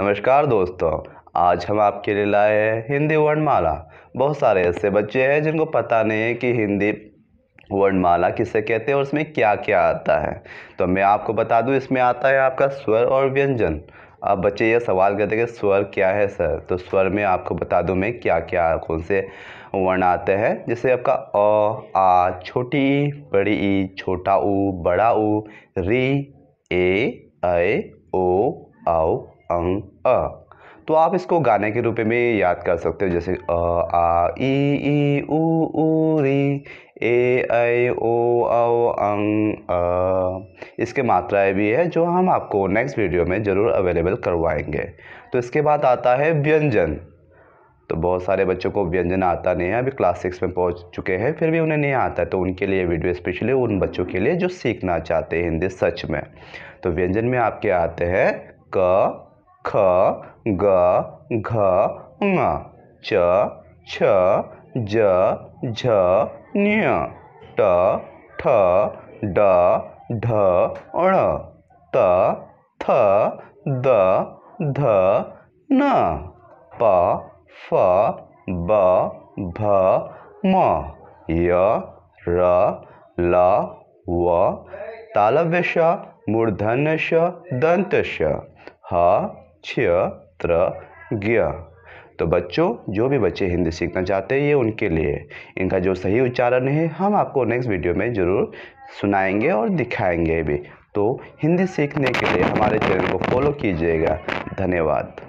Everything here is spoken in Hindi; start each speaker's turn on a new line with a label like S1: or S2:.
S1: नमस्कार दोस्तों आज हम आपके लिए लाए हैं हिंदी वर्णमाला बहुत सारे ऐसे बच्चे हैं जिनको पता नहीं है कि हिंदी वर्णमाला किसे कहते हैं और उसमें क्या क्या आता है तो मैं आपको बता दूं इसमें आता है आपका स्वर और व्यंजन अब बच्चे ये सवाल करते हैं कि स्वर क्या है सर तो स्वर में आपको बता दूं मैं क्या क्या कौन से वर्ण आते हैं जैसे आपका अ आ छोटी ई बड़ी ई छोटा ऊ बड़ा ऊ री ए ऐ ओ औ अंग अ तो आप इसको गाने के रूप में याद कर सकते हो जैसे अ आ ई ई उ ऊ री ए ऐ ओ औ अंग अ इसके मात्राएं भी है जो हम आपको नेक्स्ट वीडियो में ज़रूर अवेलेबल करवाएंगे तो इसके बाद आता है व्यंजन तो बहुत सारे बच्चों को व्यंजन आता नहीं है अभी क्लास सिक्स में पहुंच चुके हैं फिर भी उन्हें नहीं आता है तो उनके लिए वीडियो स्पेशली उन बच्चों के लिए जो सीखना चाहते हैं हिंदी सच में तो व्यंजन में आपके आते हैं क ख ग घ ङ च छ ज झ ञ ट ठ ड ढ ण त थ द ध न प फ ब भ म य र ल व तालव्य मूर्धन्य दंत ह त्र ज्ञ तो बच्चों जो भी बच्चे हिंदी सीखना चाहते हैं ये उनके लिए इनका जो सही उच्चारण है हम आपको नेक्स्ट वीडियो में ज़रूर सुनाएंगे और दिखाएंगे भी तो हिंदी सीखने के लिए हमारे चैनल को फॉलो कीजिएगा धन्यवाद